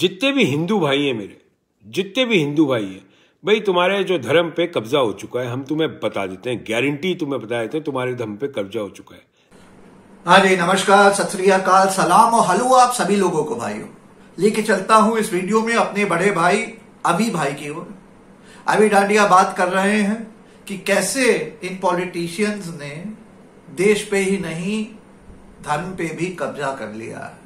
जितने भी हिंदू भाई हैं मेरे जितने भी हिंदू भाई हैं भाई तुम्हारे जो धर्म पे कब्जा हो चुका है हम तुम्हें बता देते हैं गारंटी तुम्हें बता देते हैं तुम्हारे धर्म पे कब्जा हो चुका है हाँ जी नमस्कार सत श्रीकाल सलाम और हलो आप सभी लोगों को भाइयों लेके चलता हूं इस वीडियो में अपने बड़े भाई अभी भाई की ओर अभी डांडिया बात कर रहे हैं कि कैसे इन पॉलिटिशियंस ने देश पे ही नहीं धर्म पे भी कब्जा कर लिया है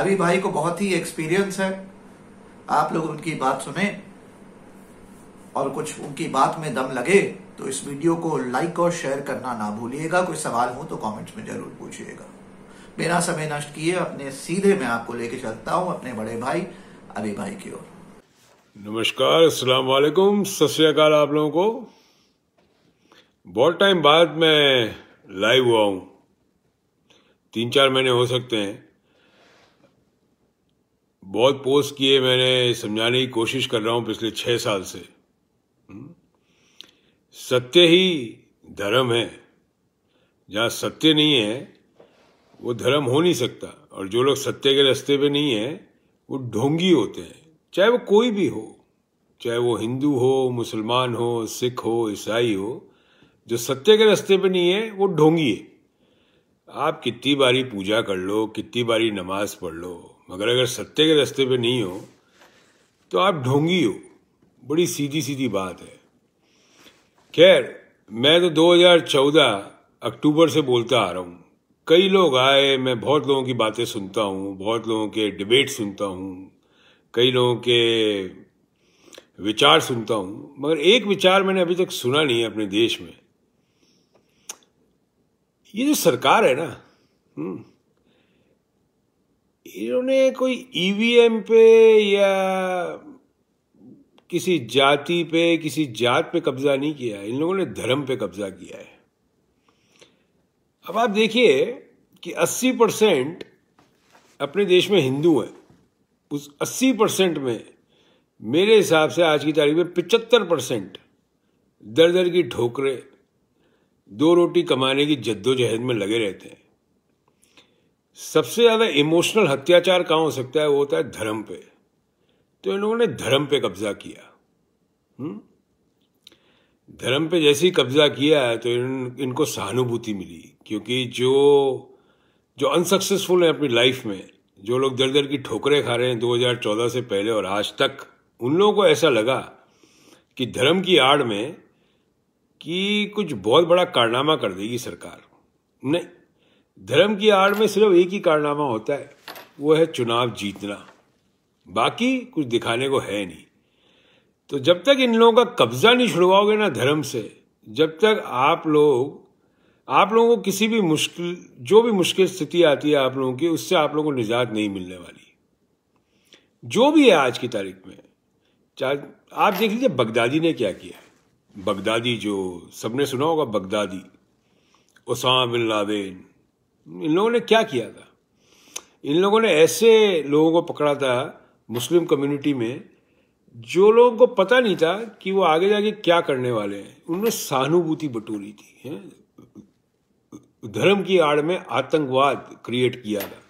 अभी भाई को बहुत ही एक्सपीरियंस है आप लोग उनकी बात सुने और कुछ उनकी बात में दम लगे तो इस वीडियो को लाइक और शेयर करना ना भूलिएगा कोई सवाल हो तो कमेंट्स में जरूर पूछिएगा बिना समय नष्ट किए अपने सीधे मैं आपको लेके चलता हूं अपने बड़े भाई अभी भाई की ओर नमस्कार अस्सलाम वालेकुम सत आप लोगों को बहुत टाइम बाद में लाइव हुआ हूँ तीन चार महीने हो सकते हैं बहुत पोस्ट किए मैंने समझाने की कोशिश कर रहा हूँ पिछले छः साल से हम्म? सत्य ही धर्म है जहाँ सत्य नहीं है वो धर्म हो नहीं सकता और जो लोग सत्य के रास्ते पे नहीं है वो ढोंगी होते हैं चाहे वो कोई भी हो चाहे वो हिंदू हो मुसलमान हो सिख हो ईसाई हो जो सत्य के रास्ते पे नहीं है वो ढोंगी है आप कितनी बारी पूजा कर लो कितनी बारी नमाज पढ़ लो मगर अगर सत्य के रास्ते पे नहीं हो तो आप ढोंगी हो बड़ी सीधी सीधी बात है खैर मैं तो 2014 अक्टूबर से बोलता आ रहा हूँ कई लोग आए मैं बहुत लोगों की बातें सुनता हूँ बहुत लोगों के डिबेट सुनता हूँ कई लोगों के विचार सुनता हूँ मगर एक विचार मैंने अभी तक सुना नहीं है अपने देश में ये जो सरकार है ना हम्म, इन्होंने कोई ईवीएम e पे या किसी जाति पे किसी जात पे कब्जा नहीं किया है इन लोगों ने धर्म पे कब्जा किया है अब आप देखिए कि 80 परसेंट अपने देश में हिंदू हैं उस 80 परसेंट में मेरे हिसाब से आज की तारीख में 75 परसेंट दर दर की ठोकरें दो रोटी कमाने की जद्दोजहद में लगे रहते हैं सबसे ज़्यादा इमोशनल हत्याचार कहां हो सकता है वो होता है धर्म पे तो इन लोगों ने धर्म पे कब्जा किया हुँ? हम्म? धर्म पे जैसे ही कब्जा किया है तो इन इनको सहानुभूति मिली क्योंकि जो जो अनसक्सेसफुल है अपनी लाइफ में जो लोग दर दर की ठोकरें खा रहे हैं 2014 से पहले और आज तक उन लोगों को ऐसा लगा कि धर्म की आड़ में कि कुछ बहुत बड़ा कारनामा कर देगी सरकार नहीं धर्म की आड़ में सिर्फ एक ही कारनामा होता है वो है चुनाव जीतना बाकी कुछ दिखाने को है नहीं तो जब तक इन लोगों का कब्जा नहीं छुड़वाओगे ना धर्म से जब तक आप लोग आप लोगों को किसी भी मुश्किल जो भी मुश्किल स्थिति आती है आप लोगों की उससे आप लोगों को निजात नहीं मिलने वाली जो भी है आज की तारीख में चाहे आप देख लीजिए बगदादी ने क्या किया बगदादी जो सबने सुना होगा बगदादी उसाम बिन लादेन इन लोगों ने क्या किया था इन लोगों ने ऐसे लोगों को पकड़ा था मुस्लिम कम्युनिटी में जो लोगों को पता नहीं था कि वो आगे जाके क्या करने वाले हैं उनमें सहानुभूति बटोरी थी है? धर्म की आड़ में आतंकवाद क्रिएट किया था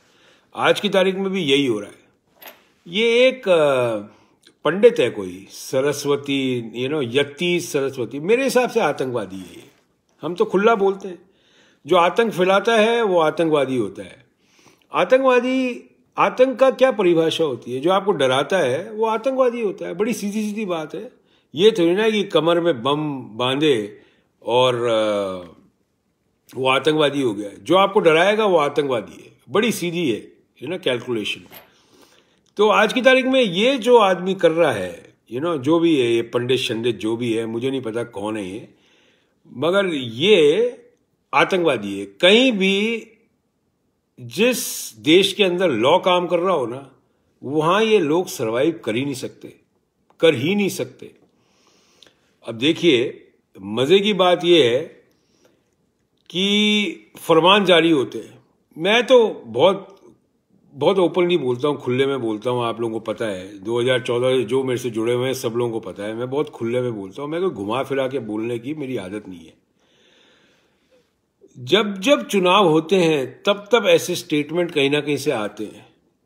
आज की तारीख में भी यही हो रहा है ये एक पंडित है कोई सरस्वती यू नो यती सरस्वती मेरे हिसाब से आतंकवादी है हम तो खुला बोलते हैं जो आतंक फैलाता है वो आतंकवादी होता है आतंकवादी आतंक का क्या परिभाषा होती है जो आपको डराता है वो आतंकवादी होता है बड़ी सीधी सीधी बात है ये थोड़ी ना कि कमर में बम बांधे और वो आतंकवादी हो गया जो आपको डराएगा वो आतंकवादी है बड़ी सीधी है यू नो कैलकुलेशन तो आज की तारीख में ये जो आदमी कर रहा है यू नो जो भी है ये पंडित शंडित जो भी है मुझे नहीं पता कौन है ये मगर ये आतंकवादी है कहीं भी जिस देश के अंदर लॉ काम कर रहा हो ना वहां ये लोग सरवाइव कर ही नहीं सकते कर ही नहीं सकते अब देखिए मज़े की बात यह है कि फरमान जारी होते हैं मैं तो बहुत बहुत ओपनली बोलता हूँ खुले में बोलता हूँ आप लोगों को पता है 2014 से जो मेरे से जुड़े हुए हैं सब लोगों को पता है मैं बहुत खुले में बोलता हूँ मैं कोई तो घुमा फिरा के बोलने की मेरी आदत नहीं है जब जब चुनाव होते हैं तब तब ऐसे स्टेटमेंट कहीं ना कहीं से आते हैं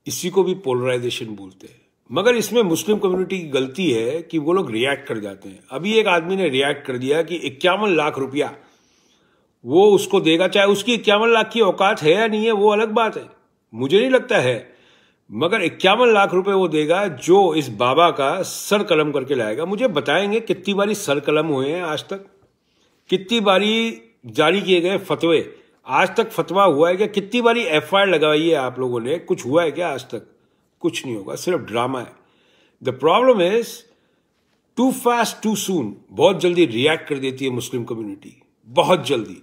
इसी को भी पोलराइजेशन बोलते हैं मगर इसमें मुस्लिम कम्युनिटी की गलती है कि वो लोग रिएक्ट कर जाते हैं अभी एक आदमी ने रिएक्ट कर दिया कि इक्यावन लाख रुपया वो उसको देगा चाहे उसकी इक्यावन लाख की औकात है या नहीं है वो अलग बात है मुझे नहीं लगता है मगर इक्यावन लाख रुपए वो देगा जो इस बाबा का सर कलम करके लाएगा मुझे बताएंगे कितनी बारी सर कलम हुए हैं आज तक कितनी बारी जारी किए गए फतवे आज तक फतवा हुआ है क्या कितनी बारी एफ आई लगाई है आप लोगों ने कुछ हुआ है क्या आज तक कुछ नहीं होगा सिर्फ ड्रामा है the problem is too fast too soon बहुत जल्दी रिएक्ट कर देती है मुस्लिम कम्युनिटी बहुत जल्दी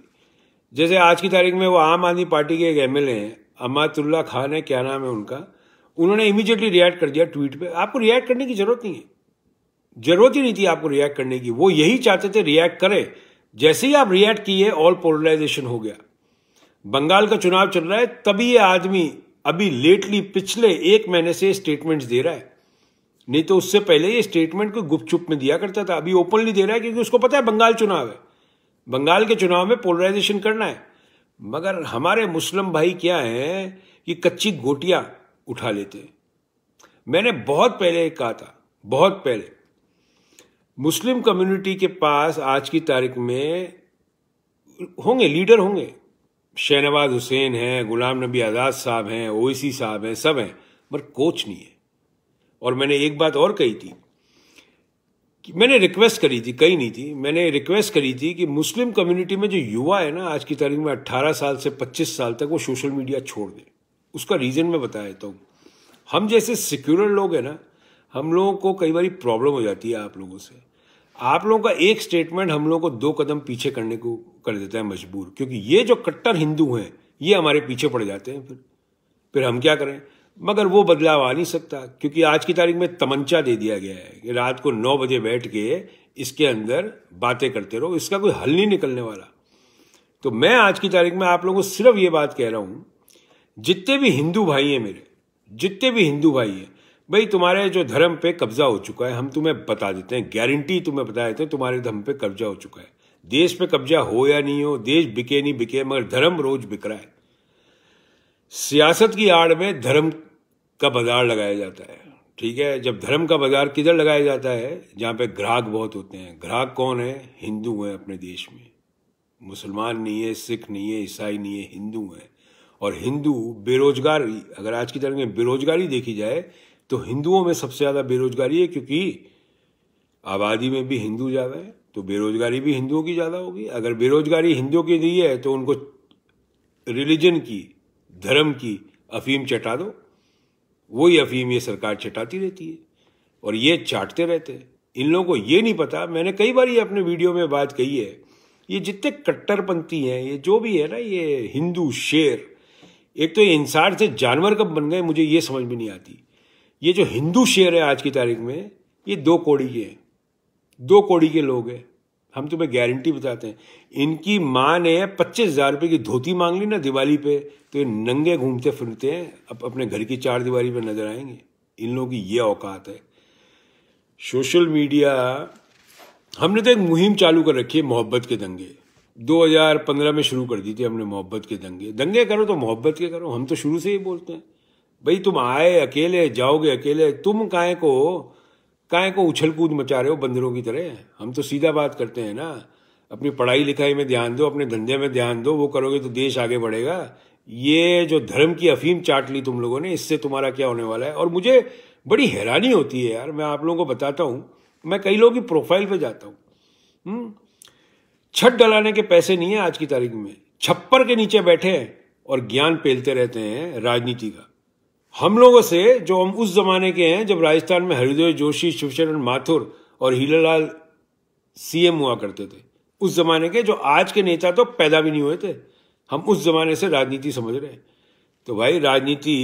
जैसे आज की तारीख में वो आम आदमी पार्टी के एक एम हैं अमातुल्ला खान है क्या नाम है उनका उन्होंने इमीजिएटली रिएक्ट कर दिया ट्वीट पे आपको रिएक्ट करने की जरूरत नहीं है जरूरत ही नहीं थी आपको रिएक्ट करने की वो यही चाहते थे रिएक्ट करें जैसे ही आप रिएक्ट किए ऑल पोलराइजेशन हो गया बंगाल का चुनाव चल रहा है तभी ये आदमी अभी लेटली पिछले एक महीने से स्टेटमेंट्स दे रहा है नहीं तो उससे पहले ये स्टेटमेंट को गुपचुप में दिया करता था अभी ओपनली दे रहा है क्योंकि उसको पता है बंगाल चुनाव है बंगाल के चुनाव में पोलराइजेशन करना है मगर हमारे मुस्लिम भाई क्या हैं कि कच्ची गोटियां उठा लेते हैं मैंने बहुत पहले कहा था बहुत पहले मुस्लिम कम्युनिटी के पास आज की तारीख में होंगे लीडर होंगे शहनवाज हुसैन हैं गुलाम नबी आज़ाद साहब हैं ओवैसी साहब हैं सब हैं पर कोच नहीं है और मैंने एक बात और कही थी कि मैंने रिक्वेस्ट करी थी कही नहीं थी मैंने रिक्वेस्ट करी थी कि मुस्लिम कम्युनिटी में जो युवा है ना आज की तारीख में 18 साल से 25 साल तक वो सोशल मीडिया छोड़ दे उसका रीज़न मैं बता देता हूँ हम जैसे सिक्योर लोग हैं ना हम लोगों को कई बार प्रॉब्लम हो जाती है आप लोगों से आप लोगों का एक स्टेटमेंट हम लोगों को दो कदम पीछे करने को कर देता है मजबूर क्योंकि ये जो कट्टर हिंदू हैं ये हमारे पीछे पड़ जाते हैं फिर फिर हम क्या करें मगर वो बदलाव आ नहीं सकता क्योंकि आज की तारीख में तमंचा दे दिया गया है कि रात को नौ बजे बैठ के इसके अंदर बातें करते रहो इसका कोई हल नहीं निकलने वाला तो मैं आज की तारीख में आप लोगों को सिर्फ ये बात कह रहा हूँ जितने भी हिंदू भाई हैं मेरे जितने भी हिंदू भाई हैं भाई तुम्हारे जो धर्म पे कब्जा हो चुका है हम तुम्हें बता देते हैं गारंटी तुम्हें बता देते हैं तुम्हारे धर्म पे कब्जा हो चुका है देश पे कब्जा हो या नहीं हो देश बिके नहीं बिके मगर धर्म रोज बिक रहा है सियासत की आड़ में धर्म का बाजार लगाया जाता है ठीक है जब धर्म का बाजार किधर लगाया जाता है जहाँ पे ग्राहक बहुत होते हैं ग्राहक कौन है हिंदू हैं अपने देश में मुसलमान नहीं है सिख नहीं है ईसाई नहीं है हिंदू हैं और हिंदू बेरोजगार अगर आज की तरह में बेरोजगारी देखी जाए तो हिंदुओं में सबसे ज़्यादा बेरोजगारी है क्योंकि आबादी में भी हिंदू ज़्यादा है तो बेरोजगारी भी हिंदुओं की ज़्यादा होगी अगर बेरोजगारी हिंदुओं की नहीं है तो उनको रिलीजन की धर्म की अफीम चटा दो वही अफीम ये सरकार चटाती रहती है और ये चाटते रहते हैं इन लोगों को ये नहीं पता मैंने कई बार ये अपने वीडियो में बात कही है ये जितने कट्टरपंथी हैं ये जो भी है ना ये हिंदू शेर एक तो इंसान से जानवर कब बन गए मुझे ये समझ में नहीं आती ये जो हिंदू शेयर है आज की तारीख में ये दो कोड़ी के हैं दो कोड़ी के लोग हैं हम तुम्हें गारंटी बताते हैं इनकी माँ ने पच्चीस हज़ार रुपये की धोती मांग ली ना दिवाली पे तो ये नंगे घूमते फिरते हैं अब अपने घर की चार दीवारी पर नजर आएंगे इन लोगों की ये औकात है सोशल मीडिया हमने तो एक मुहिम चालू कर रखी है मोहब्बत के दंगे 2015 में शुरू कर दी थी हमने मोहब्बत के दंगे दंगे करो तो मोहब्बत के करो हम तो शुरू से ही बोलते हैं भाई तुम आए अकेले जाओगे अकेले तुम काय को काय को उछल कूद मचा रहे हो बंदरों की तरह हम तो सीधा बात करते हैं ना अपनी पढ़ाई लिखाई में ध्यान दो अपने धंधे में ध्यान दो वो करोगे तो देश आगे बढ़ेगा ये जो धर्म की अफीम चाट ली तुम लोगों ने इससे तुम्हारा क्या होने वाला है और मुझे बड़ी हैरानी होती है यार मैं आप लोगों को बताता हूँ मैं कई लोगों की प्रोफाइल पे जाता हूँ हम्म? छत डलाने के पैसे नहीं है आज की तारीख में छप्पर के नीचे बैठे हैं और ज्ञान पेलते रहते हैं राजनीति का हम लोगों से जो हम उस जमाने के हैं जब राजस्थान में हरिदय जोशी शिवशरण माथुर और हीलालाल सीएम हुआ करते थे उस जमाने के जो आज के नेता तो पैदा भी नहीं हुए थे हम उस जमाने से राजनीति समझ रहे हैं तो भाई राजनीति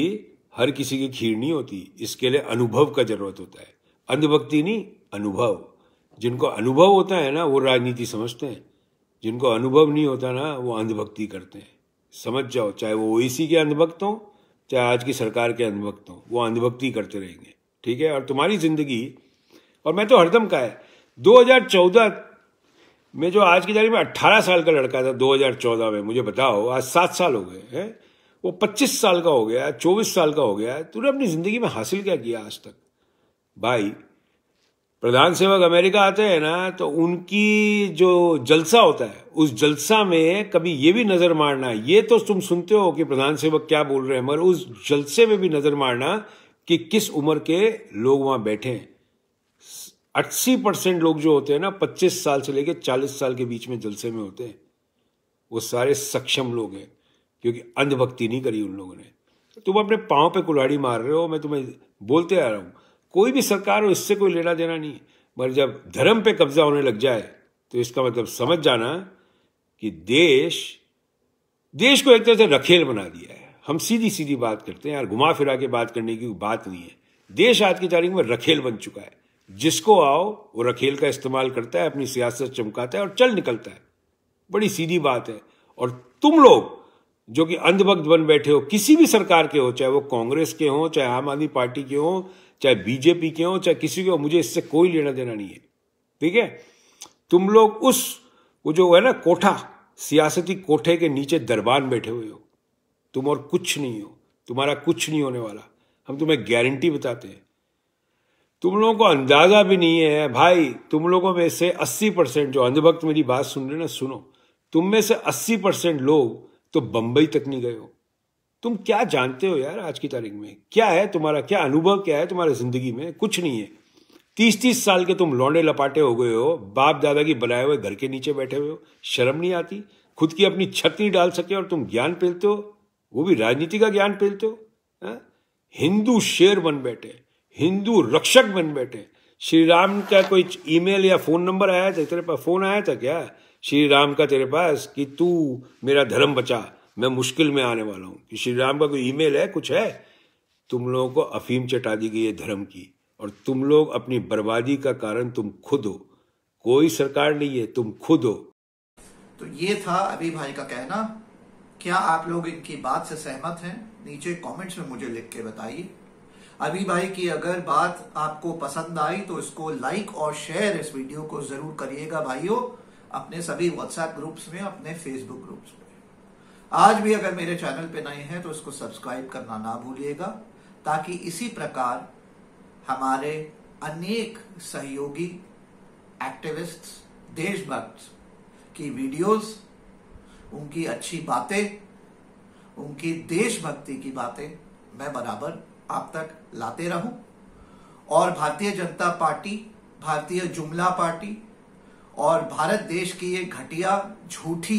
हर किसी की खीर नहीं होती इसके लिए अनुभव का जरूरत होता है अंधभक्ति नहीं अनुभव जिनको अनुभव होता है ना वो राजनीति समझते हैं जिनको अनुभव नहीं होता ना वो अंधभक्ति करते हैं समझ जाओ चाहे वो ओ के अंधभक्त हों चाहे आज की सरकार के अंधभक्त हों वो अनुभक्ति करते रहेंगे ठीक है और तुम्हारी ज़िंदगी और मैं तो हरदम का है 2014 में जो आज की तारीख में 18 साल का लड़का था 2014 में मुझे बताओ आज सात साल हो गए हैं वो 25 साल का हो गया 24 साल का हो गया तूने अपनी ज़िंदगी में हासिल क्या किया आज तक भाई प्रधान सेवक अमेरिका आते हैं ना तो उनकी जो जलसा होता है उस जलसा में कभी ये भी नज़र मारना ये तो तुम सुनते हो कि प्रधान सेवक क्या बोल रहे हैं मगर उस जलसे में भी नज़र मारना कि किस उम्र के लोग वहां बैठे हैं अस्सी परसेंट लोग जो होते हैं ना पच्चीस साल से लेकर चालीस साल के बीच में जलसे में होते हैं वो सारे सक्षम लोग हैं क्योंकि अंधभक्ति नहीं करी उन लोगों ने तुम अपने पाँव पे कुल्हाड़ी मार रहे हो मैं तुम्हें बोलते आ रहा हूँ कोई भी सरकार हो इससे कोई लेना देना नहीं पर जब धर्म पे कब्जा होने लग जाए तो इसका मतलब समझ जाना कि देश देश को एक तरह से रखेल बना दिया है हम सीधी सीधी बात करते हैं यार घुमा फिरा के बात करने की बात नहीं है देश आज की तारीख में रखेल बन चुका है जिसको आओ वो रखेल का इस्तेमाल करता है अपनी सियासत चमकाता है और चल निकलता है बड़ी सीधी बात है और तुम लोग जो कि अंधभक्त बन बैठे हो किसी भी सरकार के हो चाहे वो कांग्रेस के हों चाहे आम आदमी पार्टी के हों चाहे बीजेपी के हो चाहे किसी के हो मुझे इससे कोई लेना देना नहीं है ठीक है तुम लोग उस वो जो है ना कोठा सियासती कोठे के नीचे दरबार बैठे हुए हो तुम और कुछ नहीं हो तुम्हारा कुछ नहीं होने वाला हम तुम्हें गारंटी बताते हैं तुम लोगों को अंदाजा भी नहीं है भाई तुम लोगों में से 80 परसेंट जो अंधभक्त मेरी बात सुन रहे ना सुनो तुम में से 80 परसेंट लोग तो बम्बई तक नहीं गए हो तुम क्या जानते हो यार आज की तारीख में क्या है तुम्हारा क्या अनुभव क्या है तुम्हारी जिंदगी में कुछ नहीं है तीस तीस साल के तुम लौंडे लपाटे हो गए हो बाप दादा की बनाए हुए घर के नीचे बैठे हुए हो शर्म नहीं आती खुद की अपनी छत नहीं डाल सके और तुम ज्ञान पेलते हो वो भी राजनीति का ज्ञान फैलते हो हाँ? हिंदू शेर बन बैठे हिंदू रक्षक बन बैठे श्री राम का कोई ईमेल या फोन नंबर आया था तेरे पास फोन आया था क्या श्री राम का तेरे पास कि तू मेरा धर्म बचा मैं मुश्किल में आने वाला हूँ कि श्री राम का कोई ईमेल है कुछ है तुम लोगों को अफीम चटा दी गई है धर्म की और तुम लोग अपनी बर्बादी का कारण तुम खुद हो कोई सरकार नहीं है तुम खुद हो तो ये था अभी भाई का कहना क्या आप लोग इनकी बात से सहमत हैं नीचे कमेंट्स में मुझे लिख के बताइए अभी भाई की अगर बात आपको पसंद आई तो इसको लाइक और शेयर इस वीडियो को जरूर करिएगा भाइयों अपने सभी व्हाट्सएप ग्रुप्स में अपने फेसबुक ग्रुप्स में आज भी अगर मेरे चैनल पे नए हैं तो इसको सब्सक्राइब करना ना भूलिएगा ताकि इसी प्रकार हमारे अनेक सहयोगी एक्टिविस्ट देशभक्त की वीडियोस उनकी अच्छी बातें उनकी देशभक्ति की बातें मैं बराबर आप तक लाते रहूं और भारतीय जनता पार्टी भारतीय जुमला पार्टी और भारत देश की ये घटिया झूठी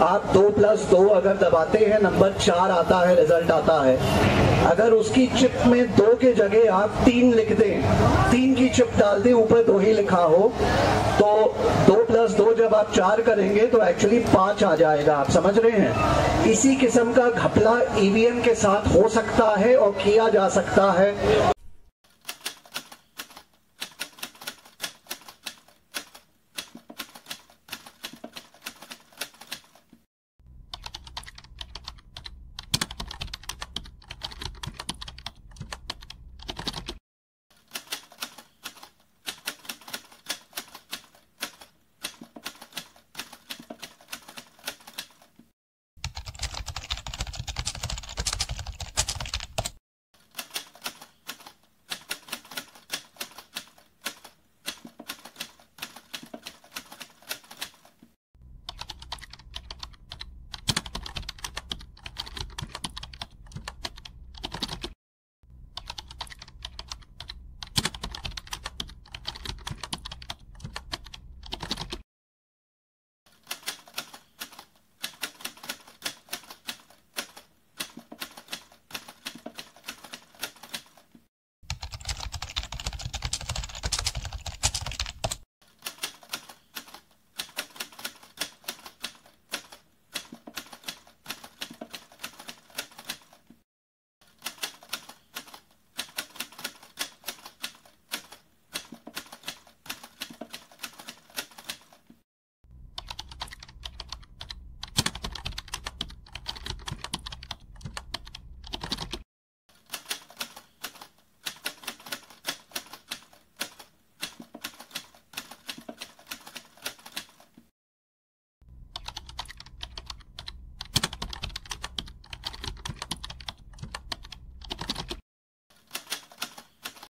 आप दो प्लस दो अगर दबाते हैं नंबर चार आता है रिजल्ट आता है अगर उसकी चिप में दो के जगह आप तीन लिख दें तीन की चिप डाल दें ऊपर दो ही लिखा हो तो दो प्लस दो जब आप चार करेंगे तो एक्चुअली पांच आ जाएगा आप समझ रहे हैं इसी किस्म का घपला ईवीएम e के साथ हो सकता है और किया जा सकता है